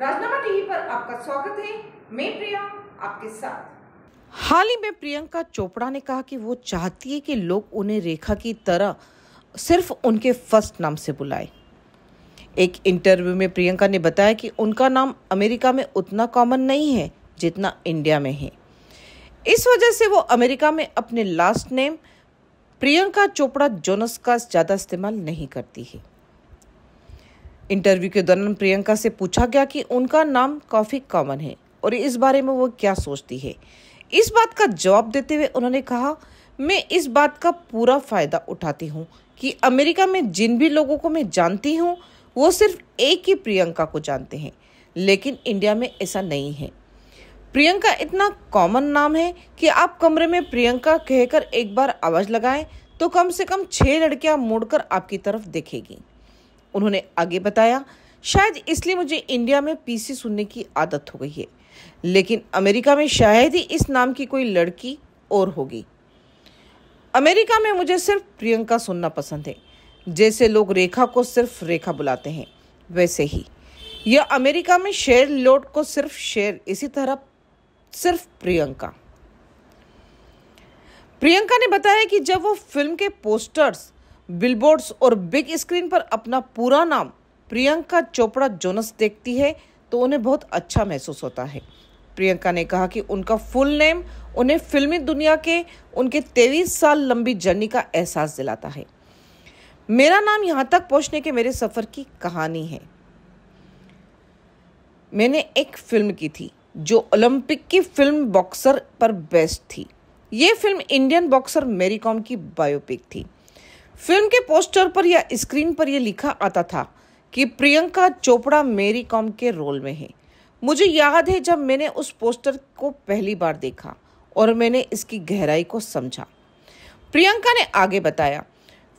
राजनामा TV पर आपका स्वागत है मैं प्रिया आपके साथ हाल ही में प्रियंका चोपड़ा ने कहा कि वो चाहती है कि लोग उन्हें रेखा की तरह सिर्फ उनके फर्स्ट नाम से बुलाएं। एक इंटरव्यू में प्रियंका ने बताया कि उनका नाम अमेरिका में उतना कॉमन नहीं है जितना इंडिया में है इस वजह से वो अमेरिका में अपने last name Priyanka Chopra Jonas का ज़्यादा इस्तेमाल नहीं करती है इंटरव्यू के दौरान प्रियंका से पूछा गया कि उनका नाम काफ़ी कॉमन है और इस बारे में वो क्या सोचती है इस बात का जवाब देते हुए उन्होंने कहा मैं इस बात का पूरा फायदा उठाती हूँ कि अमेरिका में जिन भी लोगों को मैं जानती हूँ वो सिर्फ एक ही प्रियंका को जानते हैं लेकिन इंडिया में ऐसा नहीं है प्रियंका इतना कॉमन नाम है कि आप कमरे में प्रियंका कहकर एक बार आवाज़ लगाएं तो कम से कम छह लड़कियां मुड़कर आपकी तरफ देखेगी उन्होंने आगे बताया शायद इसलिए मुझे इंडिया में पीसी सुनने की आदत हो गई है लेकिन अमेरिका में शायद ही इस नाम की कोई लड़की और होगी अमेरिका में मुझे सिर्फ प्रियंका सुनना पसंद है जैसे लोग रेखा को सिर्फ रेखा बुलाते हैं वैसे ही यह अमेरिका में शेर लोट को सिर्फ शेर इसी तरह सिर्फ प्रियंका प्रियंका ने बताया कि जब वो फिल्म के पोस्टर्स बिलबोर्ड्स और बिग स्क्रीन पर अपना पूरा नाम प्रियंका चोपड़ा जोनस देखती है तो उन्हें बहुत अच्छा महसूस होता है प्रियंका ने कहा कि उनका फुल नेम उन्हें फिल्मी दुनिया के उनके तेईस साल लंबी जर्नी का एहसास दिलाता है मेरा नाम यहाँ तक पहुँचने के मेरे सफ़र की कहानी है मैंने एक फिल्म की थी जो ओलंपिक की फिल्म बॉक्सर पर बेस्ट थी ये film Indian boxer Mary Kom की बायोपिक थी फिल्म के पोस्टर पर या स्क्रीन पर यह लिखा आता था कि प्रियंका चोपड़ा मेरी कॉम के रोल में है मुझे याद है जब मैंने उस पोस्टर को पहली बार देखा और मैंने इसकी गहराई को समझा प्रियंका ने आगे बताया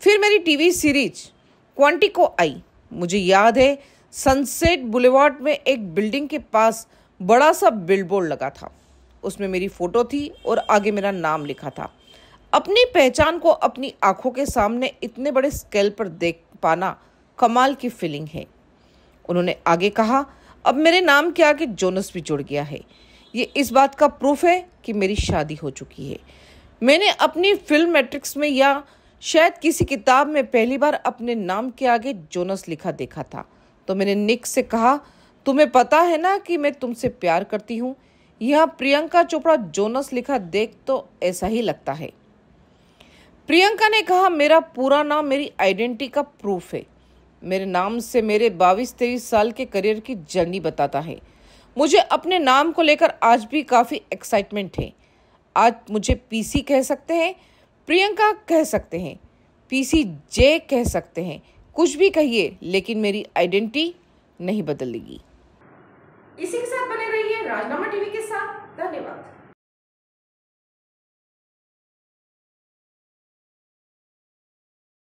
फिर मेरी टीवी सीरीज क्वांटी को आई मुझे याद है सनसेट बुलेवार्ड में एक बिल्डिंग के पास बड़ा सा बिलबोर्ड लगा था उसमें मेरी फ़ोटो थी और आगे मेरा नाम लिखा था अपनी पहचान को अपनी आंखों के सामने इतने बड़े स्केल पर देख पाना कमाल की फीलिंग है उन्होंने आगे कहा अब मेरे नाम के आगे जोनस भी जुड़ गया है ये इस बात का प्रूफ है कि मेरी शादी हो चुकी है मैंने अपनी फिल्म मैट्रिक्स में या शायद किसी किताब में पहली बार अपने नाम के आगे जोनस लिखा देखा था तो मैंने निक से कहा तुम्हें पता है ना कि मैं तुमसे प्यार करती हूँ यहाँ प्रियंका चोपड़ा जोनस लिखा देख तो ऐसा ही लगता है प्रियंका ने कहा मेरा पूरा नाम मेरी आइडेंटिटी का प्रूफ है मेरे नाम से मेरे बाईस तेईस साल के करियर की जर्नी बताता है मुझे अपने नाम को लेकर आज भी काफ़ी एक्साइटमेंट है आज मुझे पीसी कह सकते हैं प्रियंका कह सकते हैं पीसी जे कह सकते हैं कुछ भी कहिए लेकिन मेरी आइडेंटिटी नहीं बदलेगी इसी के साथ बने रहिए राजनामा टीवी के साथ